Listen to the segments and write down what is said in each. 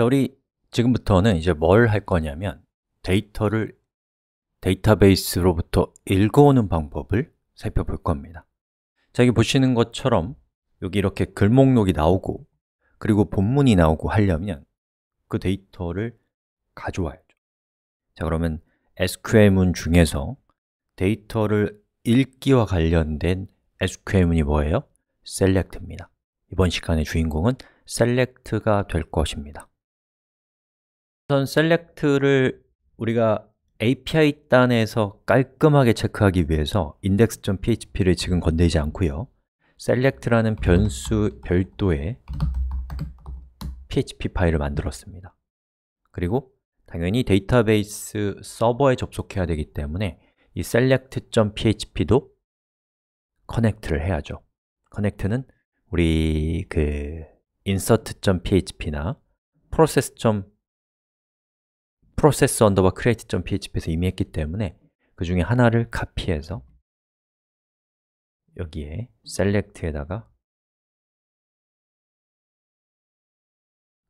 자, 우리 지금부터는 이제 뭘 할 거냐면 데이터를 데이터베이스로부터 읽어오는 방법을 살펴볼 겁니다 자, 여기 보시는 것처럼 여기 이렇게 글목록이 나오고 그리고 본문이 나오고 하려면 그 데이터를 가져와야죠 자, 그러면 SQL문 중에서 데이터를 읽기와 관련된 SQL문이 뭐예요? select입니다 이번 시간의 주인공은 select가 될 것입니다 우선 셀렉트를 우리가 API 단에서 깔끔하게 체크하기 위해서 index.php를 지금 건드리지 않고요 select라는 변수 별도의 php 파일을 만들었습니다 그리고 당연히 데이터베이스 서버에 접속해야 되기 때문에 이 select.php도 커넥트를 해야죠 커넥트는 우리 그 insert.php나 process.php process u n d e r b create.php에서 이미 했기 때문에 그 중에 하나를 카피해서 여기에 select에다가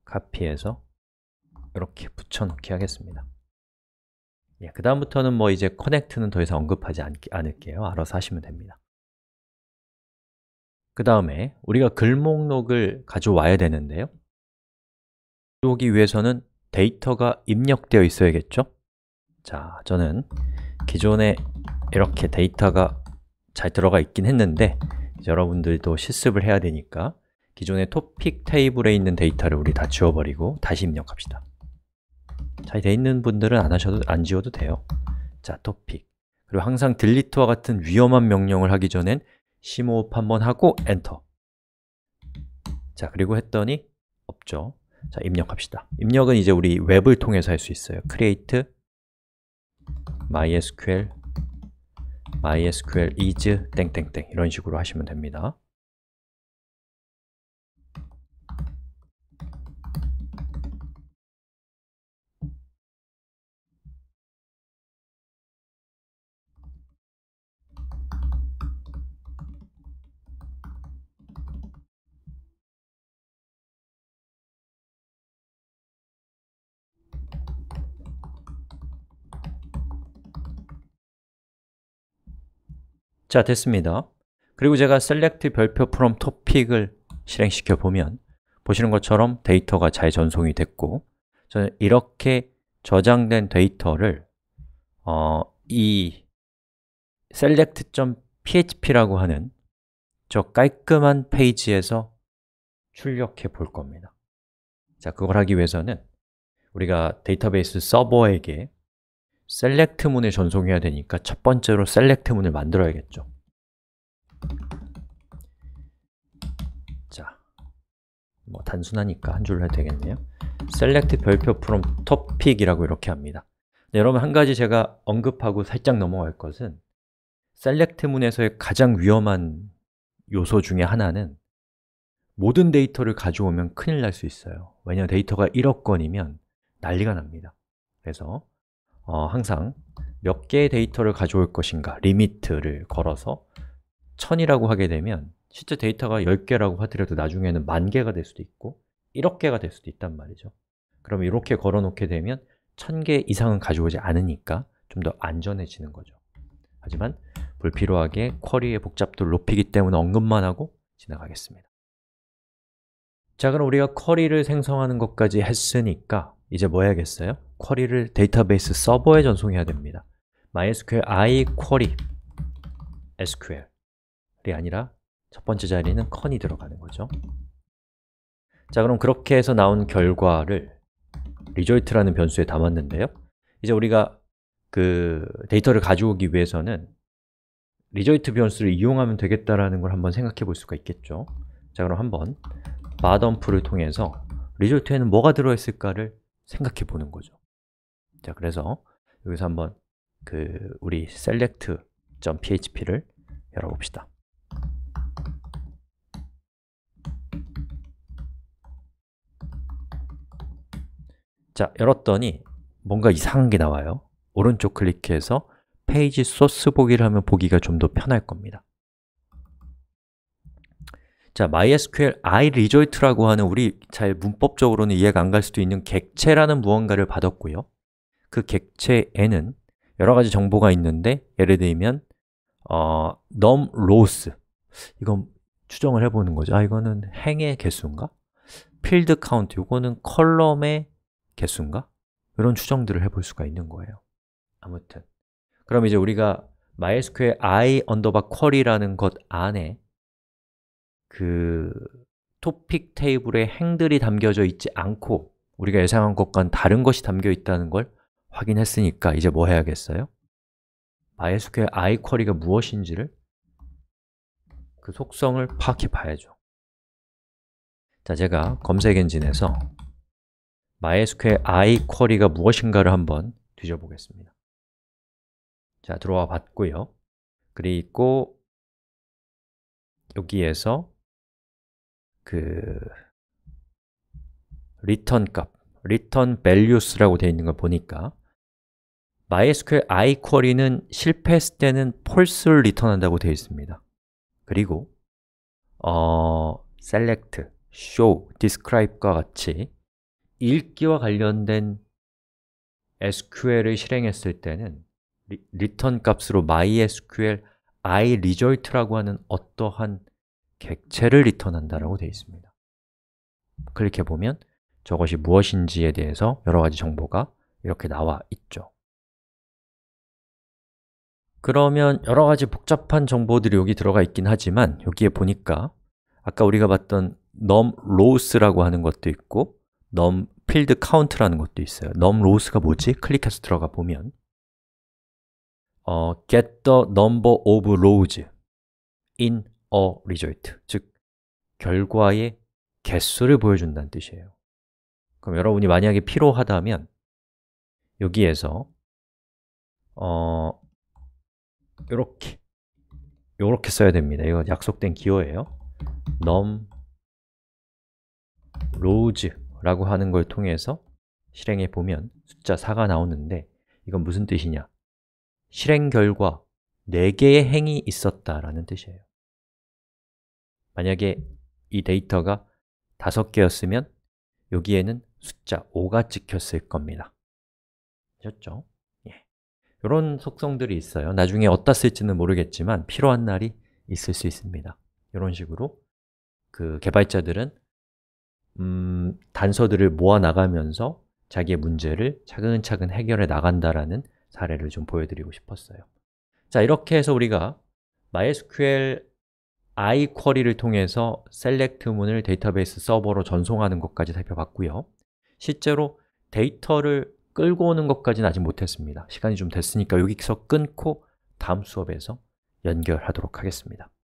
카피해서 이렇게 붙여넣기 하겠습니다. 예, 그 다음부터는 뭐 이제 커넥트는 더 이상 언급하지 않, 않을게요. 알아서 하시면 됩니다. 그 다음에 우리가 글목록을 가져와야 되는데요. 가져오기 위해서는 데이터가 입력되어 있어야겠죠? 자, 저는 기존에 이렇게 데이터가 잘 들어가 있긴 했는데 여러분들도 실습을 해야 되니까 기존의 토픽 테이블에 있는 데이터를 우리 다 지워버리고 다시 입력합시다 잘되어 있는 분들은 안 하셔도 안 지워도 돼요 자, 토픽 그리고 항상 딜리트와 같은 위험한 명령을 하기 전엔 심호흡 한번 하고 엔터 자, 그리고 했더니 없죠 자, 입력합시다. 입력은 이제 우리 웹을 통해서 할 수 있어요. create mysql mysql is 땡땡땡 이런 식으로 하시면 됩니다. 자, 됐습니다. 그리고 제가 select 별표 from topic을 실행시켜 보면 보시는 것처럼 데이터가 잘 전송이 됐고 저는 이렇게 저장된 데이터를 어, 이 select.php라고 하는 저 깔끔한 페이지에서 출력해 볼 겁니다 자, 그걸 하기 위해서는 우리가 데이터베이스 서버에게 셀렉트 문에 전송해야 되니까 첫 번째로 셀렉트 문을 만들어야겠죠. 자, 뭐 단순하니까 한 줄로 해도 되겠네요. 셀렉트 별표 프롬 토픽이라고 이렇게 합니다. 네, 여러분 한 가지 제가 언급하고 살짝 넘어갈 것은 셀렉트 문에서의 가장 위험한 요소 중에 하나는 모든 데이터를 가져오면 큰일 날 수 있어요 왜냐하면 데이터가 1억 건이면 난리가 납니다 그래서 어, 항상 몇 개의 데이터를 가져올 것인가 리미트를 걸어서 1000이라고 하게 되면 실제 데이터가 10개라고 하더라도 나중에는 만 개가 될 수도 있고 1억 개가 될 수도 있단 말이죠 그럼 이렇게 걸어 놓게 되면 1000개 이상은 가져오지 않으니까 좀 더 안전해지는 거죠 하지만 불필요하게 쿼리의 복잡도를 높이기 때문에 언급만 하고 지나가겠습니다 자 그럼 우리가 쿼리를 생성하는 것까지 했으니까 이제 뭐 해야겠어요? 쿼리를 데이터베이스 서버에 전송해야 됩니다. MySQL i query SQL이 아니라 첫 번째 자리는 c o 이 들어가는 거죠. 자, 그럼 그렇게 해서 나온 결과를 result라는 변수에 담았는데요. 이제 우리가 그 데이터를 가져오기 위해서는 result 변수를 이용하면 되겠다라는 걸 한번 생각해 볼 수가 있겠죠. 자, 그럼 한번 b o t 를 통해서 result에는 뭐가 들어있을까를 생각해 보는 거죠. 자, 그래서 여기서 한번 그 우리 select.php를 열어봅시다. 자, 열었더니 뭔가 이상한 게 나와요. 오른쪽 클릭해서 페이지 소스 보기를 하면 보기가 좀 더 편할 겁니다. 자, MySQL iResult라고 하는 우리 잘 문법적으로는 이해가 안 갈 수도 있는 객체라는 무언가를 받았고요. 그 객체에는 여러 가지 정보가 있는데 예를 들면 어, num rows 이건 추정을 해보는 거죠. 아, 이거는 행의 개수인가? 필드 카운트, 이거는 컬럼의 개수인가? 이런 추정들을 해볼 수가 있는 거예요. 아무튼 그럼 이제 우리가 MySQL i 언더바 쿼리라는 것 안에 그 토픽 테이블에 행들이 담겨져 있지 않고 우리가 예상한 것과는 다른 것이 담겨 있다는 걸 확인했으니까 이제 뭐 해야겠어요? MySQL iQuery가 무엇인지를 그 속성을 파악해 봐야죠 자, 제가 검색 엔진에서 MySQL iQuery가 무엇인가를 한번 뒤져보겠습니다 자, 들어와 봤고요 그리고 여기에서 그 return 값, return values라고 되어 있는 걸 보니까 MySQL iQuery는 실패했을 때는 false를 리턴한다고 되어 있습니다. 그리고 어, select, show, describe과 같이 읽기와 관련된 SQL을 실행했을 때는 return 값으로 MySQL iResult라고 하는 어떠한 객체를 리턴한다고 되어 있습니다. 클릭해보면 저것이 무엇인지에 대해서 여러 가지 정보가 이렇게 나와 있죠. 그러면 여러 가지 복잡한 정보들이 여기 들어가 있긴 하지만 여기에 보니까 아까 우리가 봤던 num rows라고 하는 것도 있고 num field count라는 것도 있어요 num rows가 뭐지? 클릭해서 들어가 보면 어, get the number of rows in a result 즉, 결과의 개수를 보여준다는 뜻이에요 그럼 여러분이 만약에 필요하다면 여기에서 어, 요렇게 요렇게 써야 됩니다. 이거 약속된 기호예요. num rows라고 하는 걸 통해서 실행해 보면 숫자 4가 나오는데 이건 무슨 뜻이냐? 실행 결과 4개의 행이 있었다라는 뜻이에요. 만약에 이 데이터가 5개였으면 여기에는 숫자 5가 찍혔을 겁니다. 아셨죠? 이런 속성들이 있어요 나중에 어디다 쓸지는 모르겠지만 필요한 날이 있을 수 있습니다 이런 식으로 그 개발자들은 음, 단서들을 모아 나가면서 자기의 문제를 차근차근 해결해 나간다라는 사례를 좀 보여드리고 싶었어요 자, 이렇게 해서 우리가 MySQL i 쿼리를 통해서 select문을 데이터베이스 서버로 전송하는 것까지 살펴봤고요 실제로 데이터를 끌고 오는 것까지는 아직 못했습니다. 시간이 좀 됐으니까 여기서 끊고 다음 수업에서 연결하도록 하겠습니다.